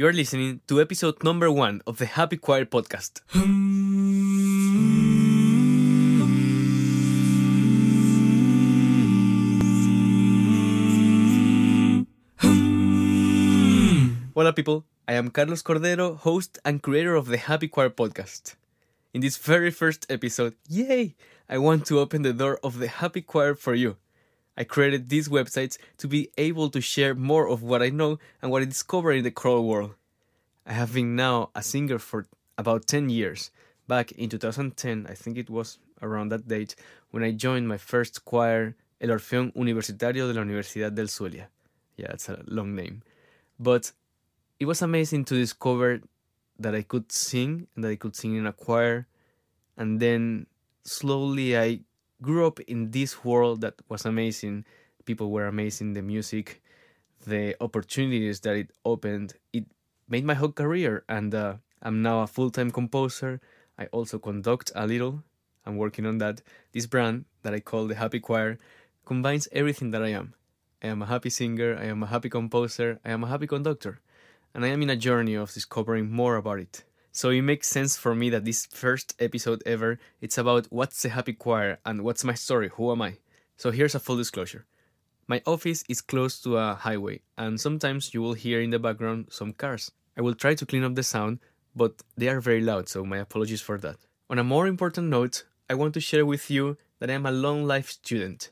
You are listening to episode number one of the Happy Choir podcast. Hola, people. I am Carlos Cordero, host and creator of the Happy Choir podcast. In this very first episode, yay! I want to open the door of the Happy Choir for you. I created these websites to be able to share more of what I know and what I discover in the crawl world. I have been now a singer for about 10 years. Back in 2010, I think it was around that date, when I joined my first choir, El Orfeón Universitario de la Universidad del Zulia. Yeah, it's a long name. But it was amazing to discover that I could sing and that I could sing in a choir. And then slowly I grew up in this world that was amazing. People were amazing. The music, the opportunities that it opened, it made my whole career. And uh, I'm now a full time composer. I also conduct a little. I'm working on that. This brand that I call the Happy Choir combines everything that I am. I am a happy singer, I am a happy composer, I am a happy conductor, and I am in a journey of discovering more about it. So it makes sense for me that this first episode ever, it's about what's the happy choir and what's my story, who am I? So here's a full disclosure. My office is close to a highway, and sometimes you will hear in the background some cars. I will try to clean up the sound, but they are very loud, so my apologies for that. On a more important note, I want to share with you that I am a long life student.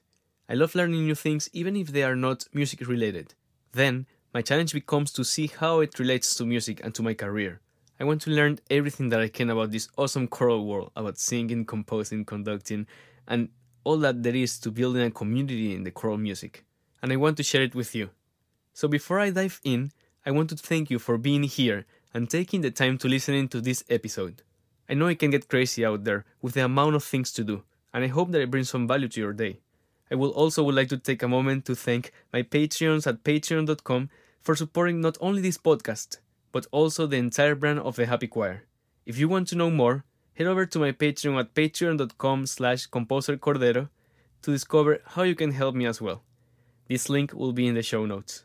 I love learning new things even if they are not music related. Then, my challenge becomes to see how it relates to music and to my career. I want to learn everything that I can about this awesome choral world, about singing, composing, conducting, and all that there is to building a community in the choral music. And I want to share it with you. So before I dive in, I want to thank you for being here and taking the time to listen to this episode. I know it can get crazy out there with the amount of things to do, and I hope that it brings some value to your day. I will also would like to take a moment to thank my Patreons at patreon.com for supporting not only this podcast, but also the entire brand of the Happy Choir. If you want to know more, head over to my Patreon at patreon.com slash composercordero to discover how you can help me as well. This link will be in the show notes.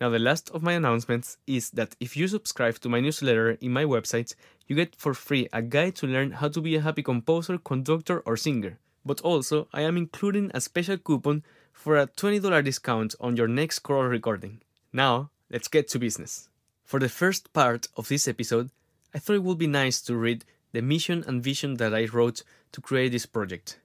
Now, the last of my announcements is that if you subscribe to my newsletter in my website, you get for free a guide to learn how to be a happy composer, conductor, or singer. But also, I am including a special coupon for a $20 discount on your next choral recording. Now, let's get to business. For the first part of this episode, I thought it would be nice to read the mission and vision that I wrote to create this project.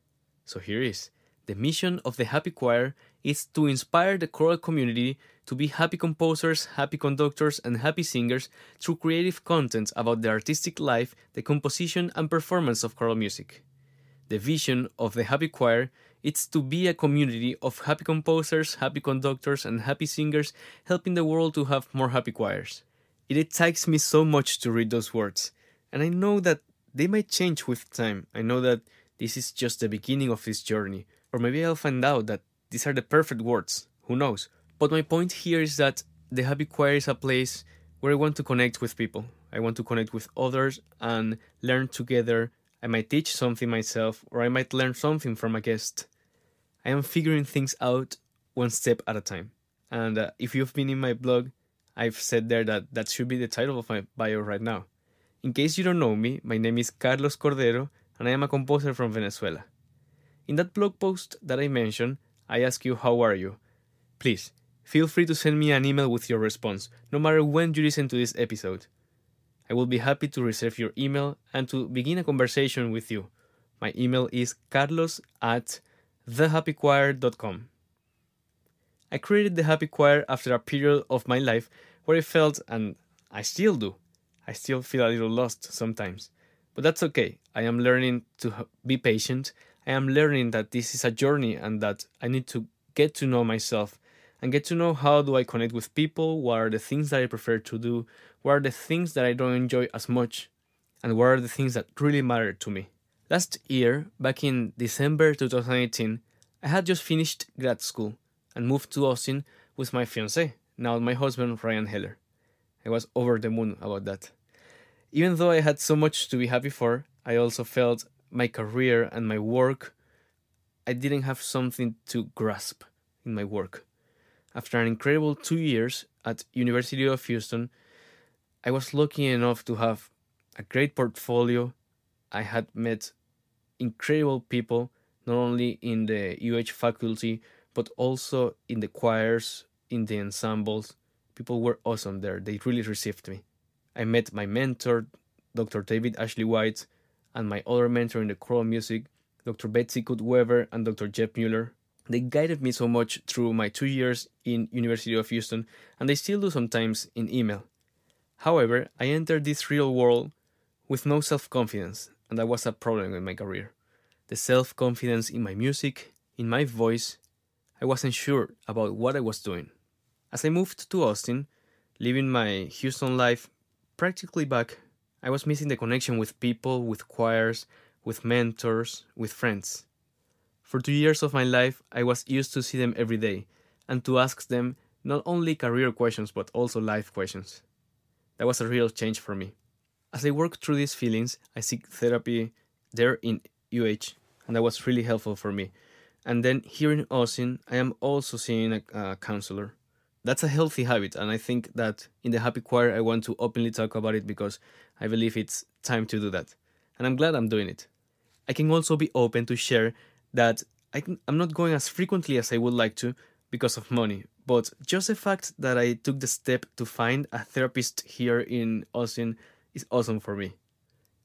So here is. The mission of the Happy Choir is to inspire the choral community to be happy composers, happy conductors, and happy singers through creative content about the artistic life, the composition, and performance of choral music. The vision of the Happy Choir is to be a community of happy composers, happy conductors, and happy singers, helping the world to have more happy choirs. It excites me so much to read those words, and I know that they might change with time. I know that this is just the beginning of this journey, or maybe I'll find out that these are the perfect words, who knows. But my point here is that the Happy Choir is a place where I want to connect with people. I want to connect with others and learn together. I might teach something myself, or I might learn something from a guest. I am figuring things out one step at a time. And uh, if you've been in my blog, I've said there that that should be the title of my bio right now. In case you don't know me, my name is Carlos Cordero and I am a composer from Venezuela. In that blog post that I mentioned, I ask you how are you? Please, feel free to send me an email with your response, no matter when you listen to this episode. I will be happy to receive your email and to begin a conversation with you. My email is carlos at thehappychoir.com. I created the Happy Choir after a period of my life where I felt, and I still do, I still feel a little lost sometimes. But that's okay. I am learning to be patient. I am learning that this is a journey and that I need to get to know myself and get to know how do I connect with people, what are the things that I prefer to do, what are the things that I don't enjoy as much, and what are the things that really matter to me. Last year, back in December 2018, I had just finished grad school and moved to Austin with my fiance, now my husband Ryan Heller. I was over the moon about that. Even though I had so much to be happy for, I also felt my career and my work, I didn't have something to grasp in my work. After an incredible two years at University of Houston, I was lucky enough to have a great portfolio. I had met incredible people, not only in the UH faculty, but also in the choirs, in the ensembles. People were awesome there. They really received me. I met my mentor, Dr. David Ashley White, and my other mentor in the choral music, Dr. Betsy Kut and Dr. Jeff Mueller. They guided me so much through my two years in University of Houston, and they still do sometimes in email. However, I entered this real world with no self-confidence, and that was a problem in my career. The self-confidence in my music, in my voice, I wasn't sure about what I was doing. As I moved to Austin, living my Houston life practically back, I was missing the connection with people, with choirs, with mentors, with friends. For two years of my life, I was used to see them every day and to ask them not only career questions but also life questions. That was a real change for me. As I worked through these feelings, I seek therapy there in UH, and that was really helpful for me and then here in Austin, I am also seeing a, a counselor. That's a healthy habit, and I think that in the Happy Choir, I want to openly talk about it because I believe it's time to do that. And I'm glad I'm doing it. I can also be open to share that I am not going as frequently as I would like to because of money, but just the fact that I took the step to find a therapist here in Austin is awesome for me.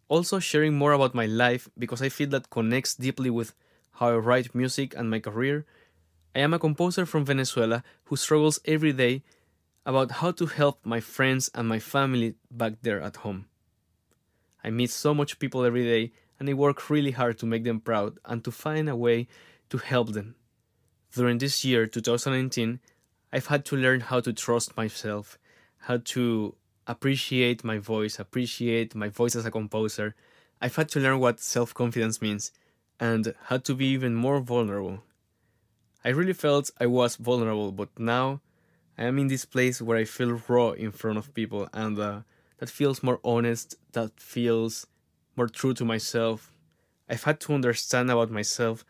Also, sharing more about my life because I feel that connects deeply with how I write music and my career, I am a composer from Venezuela who struggles every day about how to help my friends and my family back there at home. I meet so much people every day and I work really hard to make them proud and to find a way to help them. During this year, 2019, I've had to learn how to trust myself, how to appreciate my voice, appreciate my voice as a composer. I've had to learn what self confidence means and had to be even more vulnerable. I really felt I was vulnerable, but now I am in this place where I feel raw in front of people, and uh, that feels more honest, that feels more true to myself. I've had to understand about myself,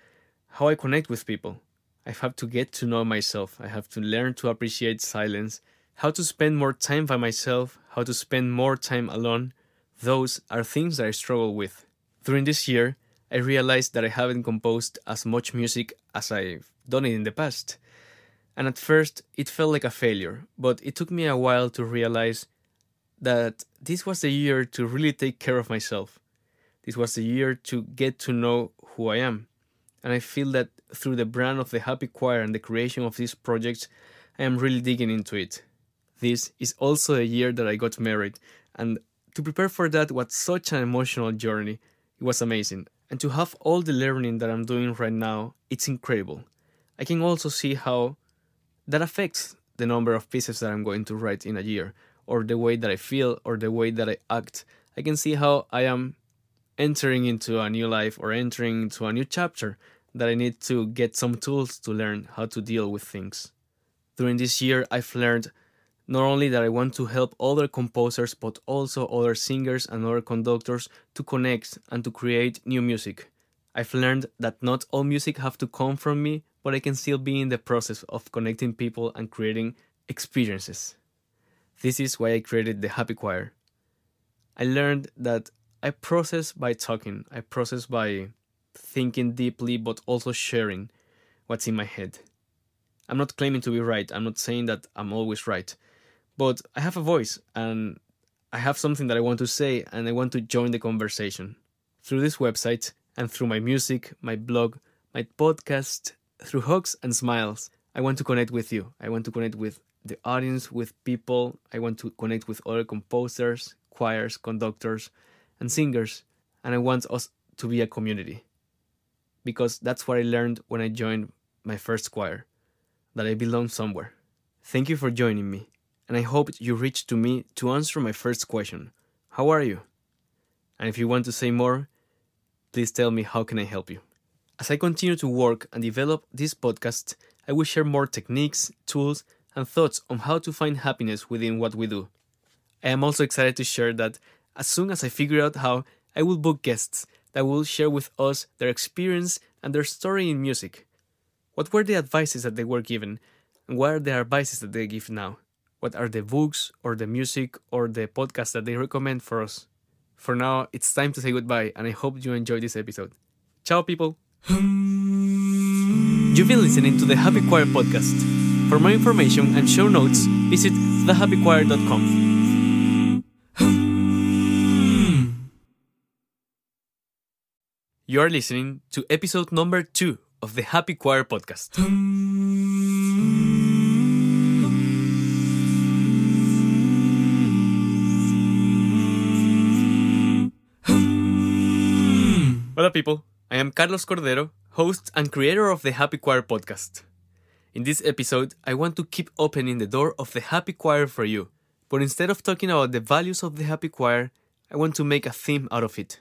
how I connect with people. I have had to get to know myself. I have to learn to appreciate silence, how to spend more time by myself, how to spend more time alone. Those are things that I struggle with. During this year, I realized that I haven't composed as much music as I've done it in the past. And at first, it felt like a failure, but it took me a while to realize that this was the year to really take care of myself. This was the year to get to know who I am. And I feel that through the brand of the Happy Choir and the creation of these projects, I am really digging into it. This is also a year that I got married, and to prepare for that was such an emotional journey. It was amazing. And to have all the learning that I'm doing right now, it's incredible. I can also see how that affects the number of pieces that I'm going to write in a year, or the way that I feel, or the way that I act. I can see how I am entering into a new life or entering into a new chapter that I need to get some tools to learn how to deal with things. During this year, I've learned not only that I want to help other composers, but also other singers and other conductors to connect and to create new music. I've learned that not all music have to come from me, but I can still be in the process of connecting people and creating experiences. This is why I created the Happy Choir. I learned that I process by talking, I process by thinking deeply, but also sharing what's in my head. I'm not claiming to be right, I'm not saying that I'm always right but I have a voice and I have something that I want to say and I want to join the conversation through this website and through my music, my blog, my podcast, through hugs and smiles. I want to connect with you. I want to connect with the audience, with people. I want to connect with other composers, choirs, conductors, and singers. And I want us to be a community. Because that's what I learned when I joined my first choir that I belong somewhere. Thank you for joining me and I hope you reached to me to answer my first question. How are you? And if you want to say more, please tell me how can I help you. As I continue to work and develop this podcast, I will share more techniques, tools, and thoughts on how to find happiness within what we do. I am also excited to share that as soon as I figure out how, I will book guests that will share with us their experience and their story in music. What were the advices that they were given, and what are the advices that they give now? what are the books or the music or the podcast that they recommend for us. For now, it's time to say goodbye, and I hope you enjoyed this episode. Ciao, people! You've been listening to the Happy Choir podcast. For more information and show notes, visit thehappychoir.com. You are listening to episode number two of the Happy Choir podcast. people. I am Carlos Cordero, host and creator of the Happy Choir podcast. In this episode, I want to keep opening the door of the Happy Choir for you, but instead of talking about the values of the Happy Choir, I want to make a theme out of it.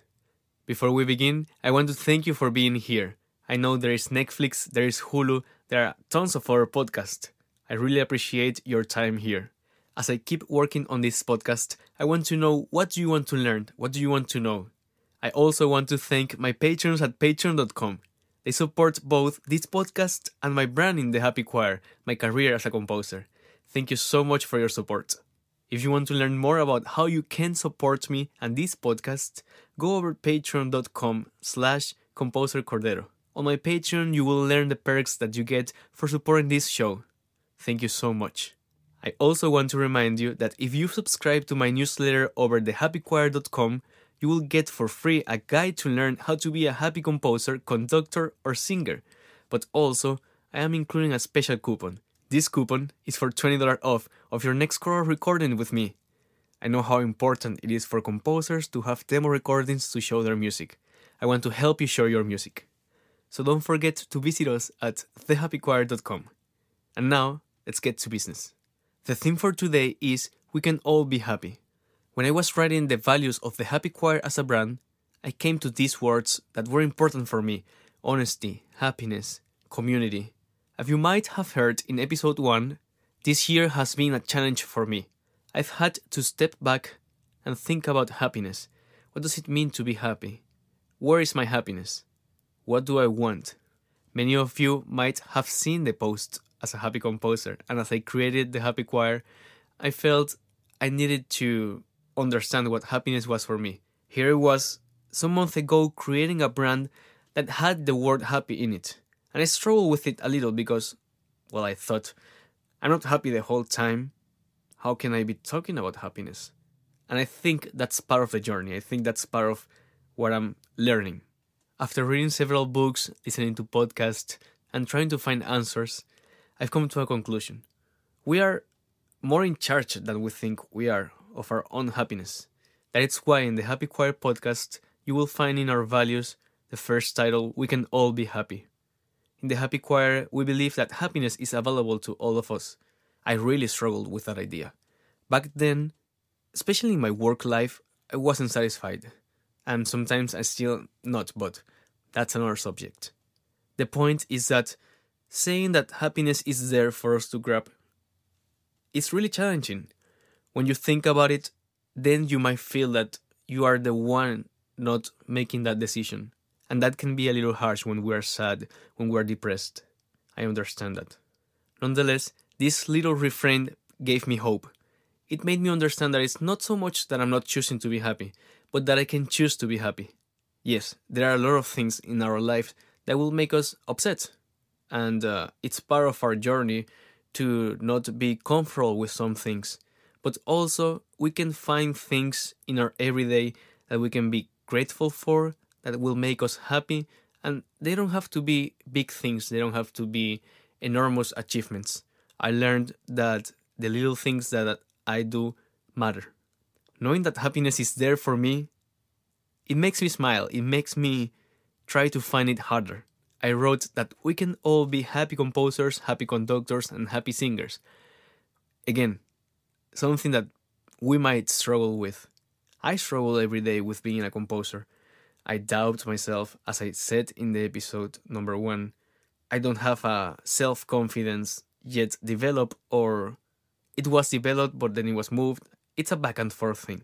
Before we begin, I want to thank you for being here. I know there is Netflix, there is Hulu, there are tons of other podcasts. I really appreciate your time here. As I keep working on this podcast, I want to know what do you want to learn? What do you want to know? I also want to thank my patrons at patreon.com. They support both this podcast and my brand in the Happy Choir, my career as a composer. Thank you so much for your support. If you want to learn more about how you can support me and this podcast, go over patreon.com slash composer cordero. On my Patreon, you will learn the perks that you get for supporting this show. Thank you so much. I also want to remind you that if you subscribe to my newsletter over thehappychoir.com, you will get for free a guide to learn how to be a happy composer, conductor, or singer. But also, I am including a special coupon. This coupon is for $20 off of your next choral recording with me. I know how important it is for composers to have demo recordings to show their music. I want to help you show your music. So don't forget to visit us at thehappychoir.com. And now, let's get to business. The theme for today is We Can All Be Happy. When I was writing the values of the Happy Choir as a brand, I came to these words that were important for me honesty, happiness, community. As you might have heard in episode 1, this year has been a challenge for me. I've had to step back and think about happiness. What does it mean to be happy? Where is my happiness? What do I want? Many of you might have seen the post as a happy composer, and as I created the happy choir, I felt I needed to understand what happiness was for me. Here it was, some month ago, creating a brand that had the word happy in it. And I struggled with it a little because, well, I thought, I'm not happy the whole time. How can I be talking about happiness? And I think that's part of the journey. I think that's part of what I'm learning. After reading several books, listening to podcasts, and trying to find answers, I've come to a conclusion. We are more in charge than we think we are of our own happiness. That is why in the Happy Choir podcast, you will find in our values the first title, We Can All Be Happy. In the Happy Choir, we believe that happiness is available to all of us. I really struggled with that idea. Back then, especially in my work life, I wasn't satisfied. And sometimes I still not, but that's another subject. The point is that saying that happiness is there for us to grab is really challenging when you think about it, then you might feel that you are the one not making that decision. And that can be a little harsh when we are sad, when we are depressed. I understand that. Nonetheless, this little refrain gave me hope. It made me understand that it's not so much that I'm not choosing to be happy, but that I can choose to be happy. Yes, there are a lot of things in our life that will make us upset. And uh, it's part of our journey to not be comfortable with some things but also we can find things in our everyday that we can be grateful for, that will make us happy, and they don't have to be big things, they don't have to be enormous achievements. I learned that the little things that I do matter. Knowing that happiness is there for me, it makes me smile, it makes me try to find it harder. I wrote that we can all be happy composers, happy conductors, and happy singers. Again, something that we might struggle with. I struggle every day with being a composer. I doubt myself, as I said in the episode number one. I don't have a self confidence yet developed, or it was developed but then it was moved. It's a back and forth thing.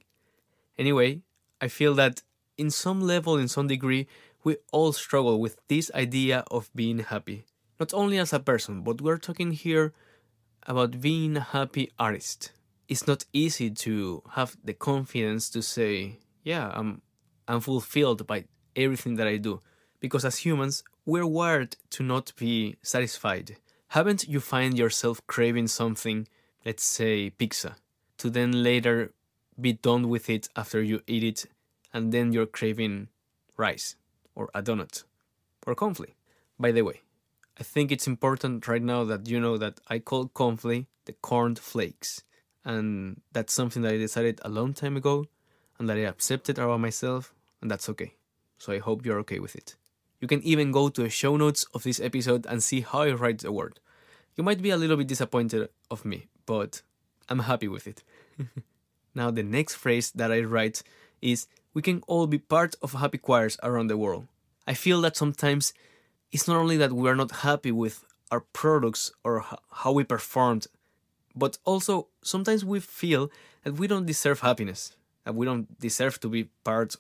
Anyway, I feel that in some level, in some degree, we all struggle with this idea of being happy. Not only as a person, but we're talking here about being a happy artist it's not easy to have the confidence to say, yeah, I'm I'm fulfilled by everything that I do. Because as humans, we're wired to not be satisfied. Haven't you find yourself craving something, let's say pizza, to then later be done with it after you eat it, and then you're craving rice or a donut or conflict. By the way, I think it's important right now that you know that I call conflict the corned flakes and that's something that I decided a long time ago and that I accepted about myself, and that's okay. So I hope you're okay with it. You can even go to the show notes of this episode and see how I write the word. You might be a little bit disappointed of me, but I'm happy with it. now the next phrase that I write is we can all be part of happy choirs around the world. I feel that sometimes it's not only that we are not happy with our products or how we performed but also sometimes we feel that we don't deserve happiness that we don't deserve to be part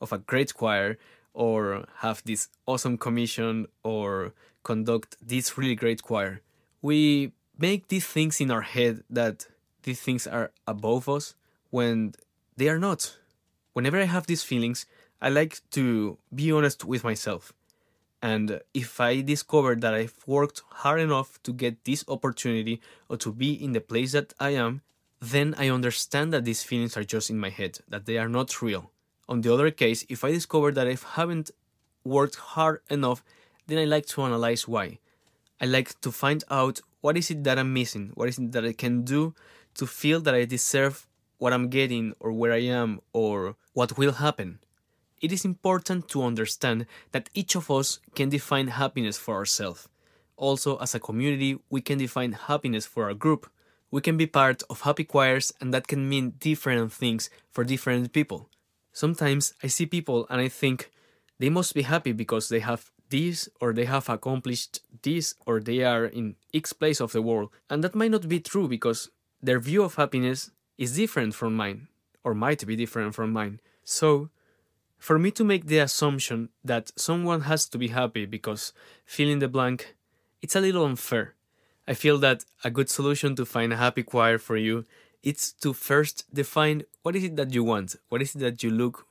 of a great choir or have this awesome commission or conduct this really great choir. We make these things in our head that these things are above us when they are not. Whenever I have these feelings, I like to be honest with myself and if I discover that I've worked hard enough to get this opportunity or to be in the place that I am, then I understand that these feelings are just in my head, that they are not real. On the other case, if I discover that I haven't worked hard enough, then I like to analyze why. I like to find out what is it that I'm missing, what is it that I can do to feel that I deserve what I'm getting or where I am or what will happen it is important to understand that each of us can define happiness for ourselves. Also, as a community, we can define happiness for our group. We can be part of happy choirs, and that can mean different things for different people. Sometimes I see people and I think they must be happy because they have this or they have accomplished this or they are in X place of the world. And that might not be true because their view of happiness is different from mine or might be different from mine. So, for me to make the assumption that someone has to be happy because fill in the blank, it's a little unfair. I feel that a good solution to find a happy choir for you is to first define what is it that you want? What is it that you look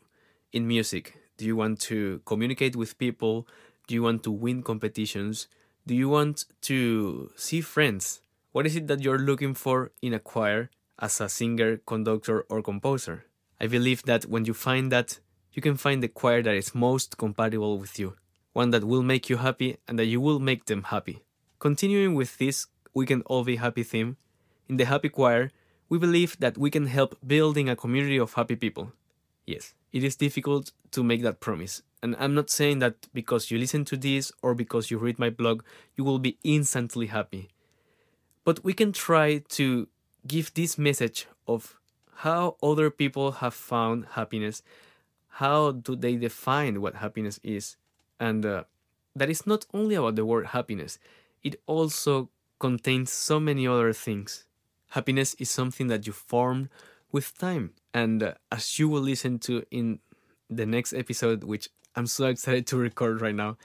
in music? Do you want to communicate with people? Do you want to win competitions? Do you want to see friends? What is it that you're looking for in a choir as a singer, conductor, or composer? I believe that when you find that you can find the choir that is most compatible with you, one that will make you happy and that you will make them happy. Continuing with this We Can All Be Happy theme, in the Happy Choir, we believe that we can help building a community of happy people. Yes, it is difficult to make that promise, and I'm not saying that because you listen to this or because you read my blog, you will be instantly happy. But we can try to give this message of how other people have found happiness how do they define what happiness is? And uh, that is not only about the word happiness, it also contains so many other things. Happiness is something that you form with time. And uh, as you will listen to in the next episode, which I'm so excited to record right now,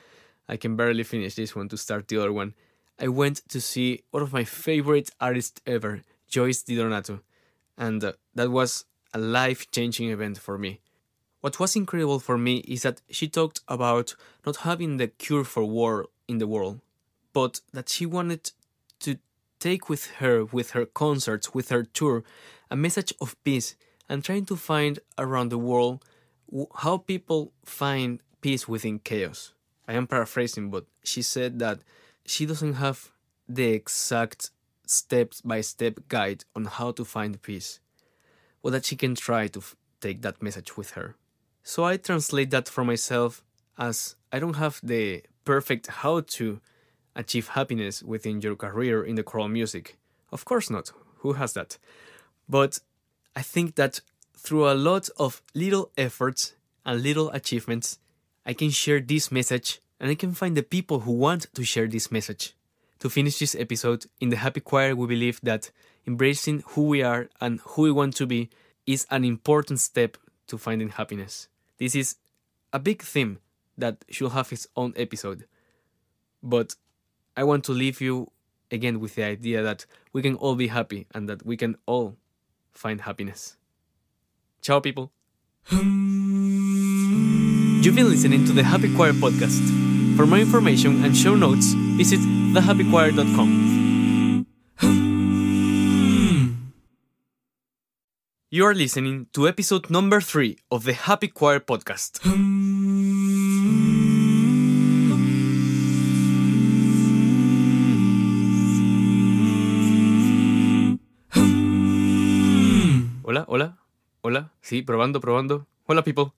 I can barely finish this one to start the other one. I went to see one of my favorite artists ever, Joyce Di Donato, and uh, that was a life changing event for me. What was incredible for me is that she talked about not having the cure for war in the world, but that she wanted to take with her, with her concerts, with her tour, a message of peace and trying to find around the world how people find peace within chaos. I am paraphrasing, but she said that she doesn't have the exact step by step guide on how to find peace, but that she can try to take that message with her. So I translate that for myself as I don't have the perfect how to achieve happiness within your career in the choral music. Of course not. Who has that? But I think that through a lot of little efforts and little achievements, I can share this message and I can find the people who want to share this message. To finish this episode, in the Happy Choir, we believe that embracing who we are and who we want to be is an important step to finding happiness. This is a big theme that should have its own episode. But I want to leave you again with the idea that we can all be happy and that we can all find happiness. Ciao, people. You've been listening to the Happy Choir podcast. For more information and show notes, visit thehappychoir.com. You are listening to episode number three of the Happy Choir podcast. hola, hola, hola. Sí, probando, probando. Hola, people.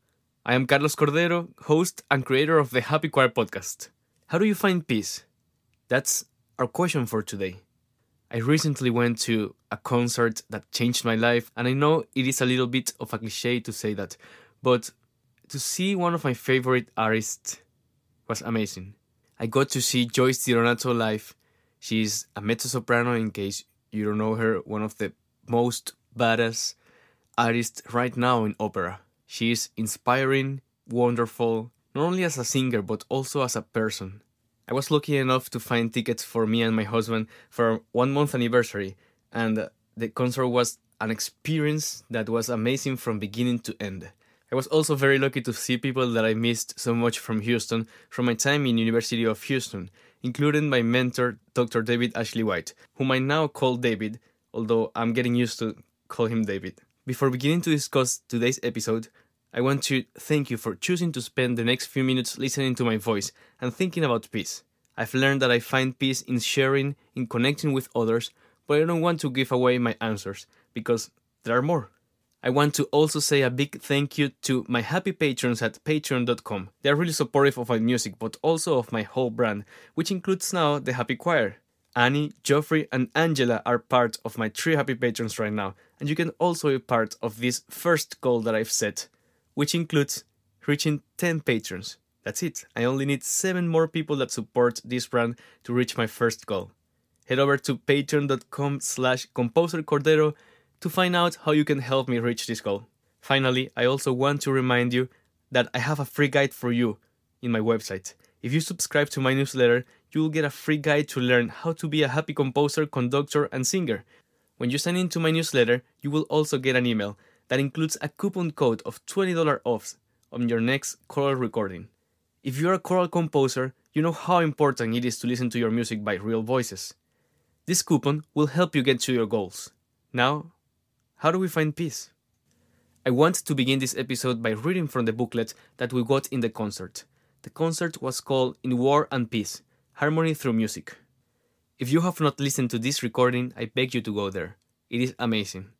I am Carlos Cordero, host and creator of the Happy Choir podcast. How do you find peace? That's our question for today. I recently went to a concert that changed my life, and I know it is a little bit of a cliche to say that, but to see one of my favorite artists was amazing. I got to see Joyce DiRonato live. She's a mezzo soprano, in case you don't know her, one of the most badass artists right now in opera. She is inspiring, wonderful, not only as a singer, but also as a person. I was lucky enough to find tickets for me and my husband for one month anniversary, and the concert was an experience that was amazing from beginning to end. I was also very lucky to see people that I missed so much from Houston from my time in University of Houston, including my mentor Dr. David Ashley White, whom I now call David, although I'm getting used to call him David. Before beginning to discuss today's episode, I want to thank you for choosing to spend the next few minutes listening to my voice and thinking about peace. I've learned that I find peace in sharing, in connecting with others, but I don't want to give away my answers because there are more. I want to also say a big thank you to my happy patrons at patreon.com. They are really supportive of my music, but also of my whole brand, which includes now the Happy Choir. Annie, Geoffrey, and Angela are part of my three happy patrons right now, and you can also be part of this first goal that I've set which includes reaching 10 patrons. That's it. I only need 7 more people that support this brand to reach my first goal. Head over to patreon.com slash composercordero to find out how you can help me reach this goal. Finally, I also want to remind you that I have a free guide for you in my website. If you subscribe to my newsletter, you will get a free guide to learn how to be a happy composer, conductor, and singer. When you sign into my newsletter, you will also get an email that includes a coupon code of $20 off on your next choral recording. If you're a choral composer, you know how important it is to listen to your music by real voices. This coupon will help you get to your goals. Now, how do we find peace? I want to begin this episode by reading from the booklet that we got in the concert. The concert was called In War and Peace Harmony Through Music. If you have not listened to this recording, I beg you to go there. It is amazing.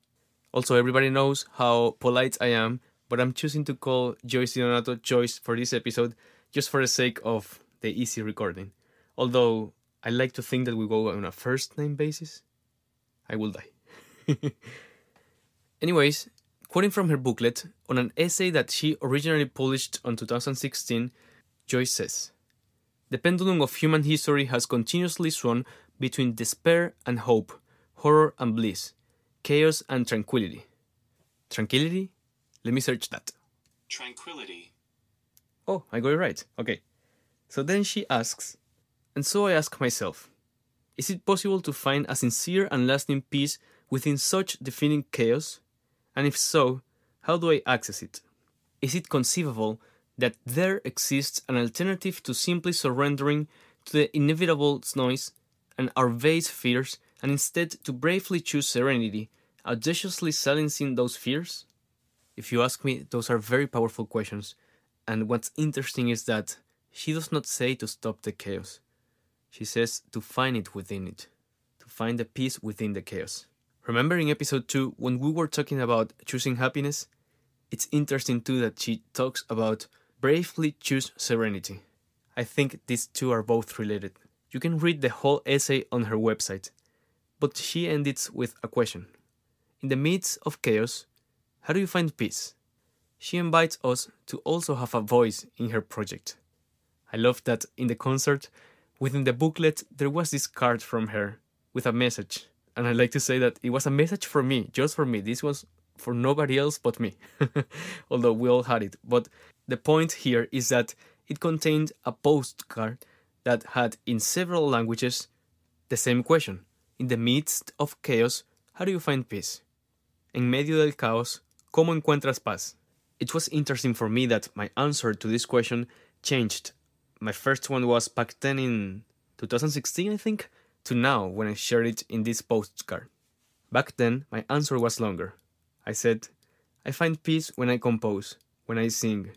Also, everybody knows how polite I am, but I'm choosing to call Joyce Donato Joyce for this episode just for the sake of the easy recording. Although I like to think that we go on a first name basis, I will die. Anyways, quoting from her booklet, on an essay that she originally published on 2016, Joyce says The pendulum of human history has continuously swung between despair and hope, horror and bliss. Chaos and Tranquility. Tranquility? Let me search that. Tranquility. Oh, I got it right. Okay. So then she asks, and so I ask myself, is it possible to find a sincere and lasting peace within such defining chaos? And if so, how do I access it? Is it conceivable that there exists an alternative to simply surrendering to the inevitable noise and our base fears and instead to bravely choose serenity, audaciously silencing those fears? If you ask me, those are very powerful questions, and what's interesting is that she does not say to stop the chaos. She says to find it within it, to find the peace within the chaos. Remember in episode 2 when we were talking about choosing happiness? It's interesting too that she talks about bravely choose serenity. I think these two are both related. You can read the whole essay on her website but she ended with a question. In the midst of chaos, how do you find peace? She invites us to also have a voice in her project. I love that in the concert, within the booklet, there was this card from her with a message. And I like to say that it was a message for me, just for me. This was for nobody else but me, although we all had it. But the point here is that it contained a postcard that had in several languages the same question in the midst of chaos, how do you find peace? En medio del caos, ¿cómo encuentras paz? It was interesting for me that my answer to this question changed. My first one was back then in 2016, I think, to now when I shared it in this postcard. Back then, my answer was longer. I said, I find peace when I compose, when I sing.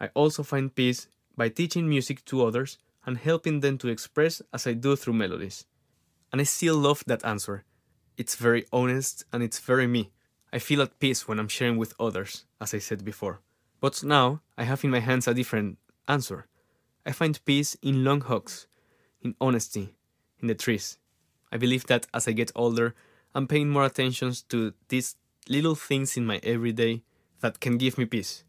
I also find peace by teaching music to others and helping them to express as I do through melodies. And I still love that answer. It's very honest and it's very me. I feel at peace when I'm sharing with others, as I said before. But now I have in my hands a different answer. I find peace in long hugs, in honesty, in the trees. I believe that as I get older, I'm paying more attention to these little things in my everyday that can give me peace.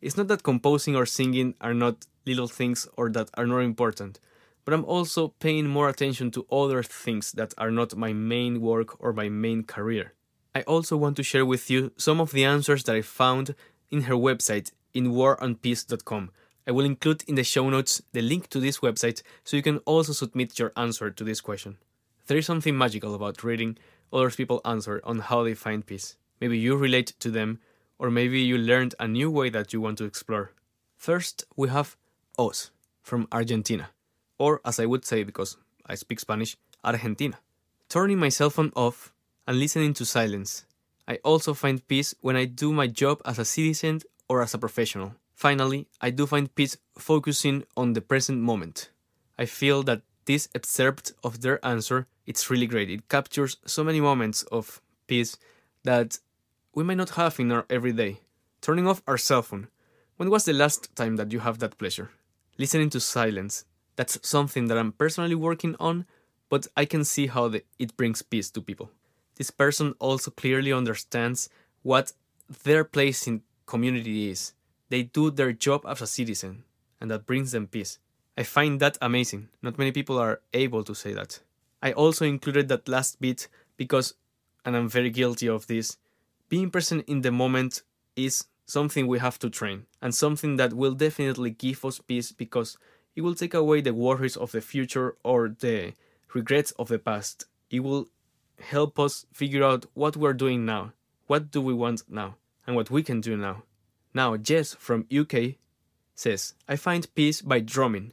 It's not that composing or singing are not little things or that are not important, but I'm also paying more attention to other things that are not my main work or my main career. I also want to share with you some of the answers that I found in her website in WarOnPeace.com. I will include in the show notes the link to this website so you can also submit your answer to this question. There is something magical about reading other people's answer on how they find peace. Maybe you relate to them, or maybe you learned a new way that you want to explore. First, we have Oz from Argentina or as I would say because I speak Spanish, Argentina. Turning my cell phone off and listening to silence. I also find peace when I do my job as a citizen or as a professional. Finally, I do find peace focusing on the present moment. I feel that this excerpt of their answer it's really great. It captures so many moments of peace that we might not have in our everyday. Turning off our cell phone. When was the last time that you have that pleasure? Listening to silence, that's something that I'm personally working on, but I can see how the, it brings peace to people. This person also clearly understands what their place in community is. They do their job as a citizen, and that brings them peace. I find that amazing. Not many people are able to say that. I also included that last bit because, and I'm very guilty of this, being present in the moment is something we have to train and something that will definitely give us peace because it will take away the worries of the future or the regrets of the past. It will help us figure out what we're doing now, what do we want now, and what we can do now. Now, Jess from UK says, I find peace by drumming,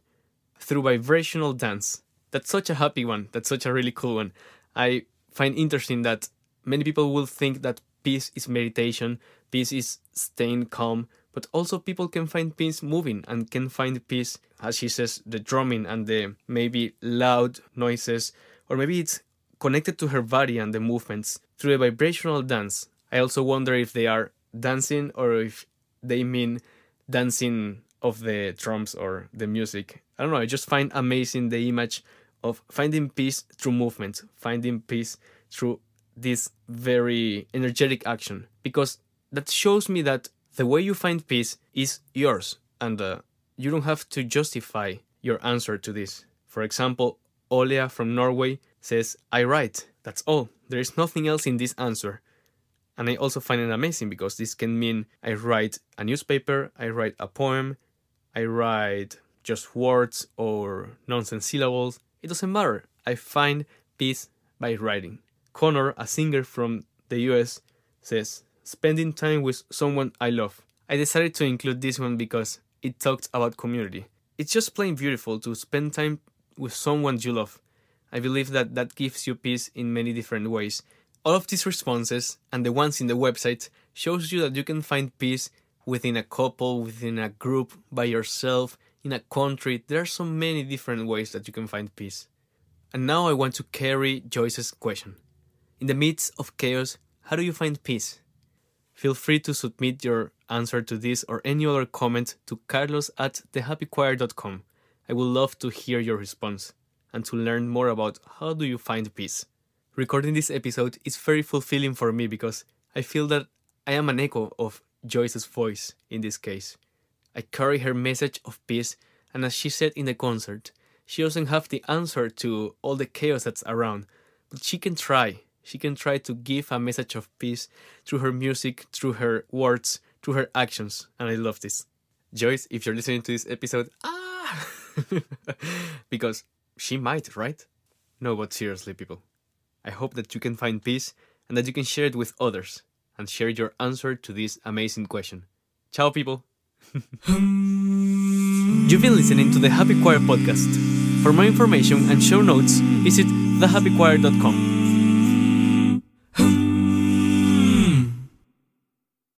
through vibrational dance. That's such a happy one. That's such a really cool one. I find interesting that many people will think that peace is meditation, peace is staying calm, but also people can find peace moving and can find peace, as she says, the drumming and the maybe loud noises, or maybe it's connected to her body and the movements through a vibrational dance. I also wonder if they are dancing or if they mean dancing of the drums or the music. I don't know, I just find amazing the image of finding peace through movement, finding peace through this very energetic action because that shows me that the way you find peace is yours, and uh, you don't have to justify your answer to this. For example, Olia from Norway says, I write. That's all. There is nothing else in this answer. And I also find it amazing because this can mean I write a newspaper, I write a poem, I write just words or nonsense syllables. It doesn't matter. I find peace by writing. Connor, a singer from the US, says, spending time with someone I love. I decided to include this one because it talked about community. It's just plain beautiful to spend time with someone you love. I believe that that gives you peace in many different ways. All of these responses and the ones in the website shows you that you can find peace within a couple, within a group, by yourself, in a country. There are so many different ways that you can find peace. And now I want to carry Joyce's question. In the midst of chaos, how do you find peace? Feel free to submit your answer to this or any other comment to carlos at thehappychoir.com. I would love to hear your response and to learn more about how do you find peace. Recording this episode is very fulfilling for me because I feel that I am an echo of Joyce's voice in this case. I carry her message of peace and as she said in the concert, she doesn't have the answer to all the chaos that's around, but she can try she can try to give a message of peace through her music, through her words, through her actions, and I love this. Joyce, if you're listening to this episode, ah! because she might, right? No, but seriously, people. I hope that you can find peace and that you can share it with others and share your answer to this amazing question. Ciao, people! You've been listening to the Happy Choir podcast. For more information and show notes, visit thehappychoir.com.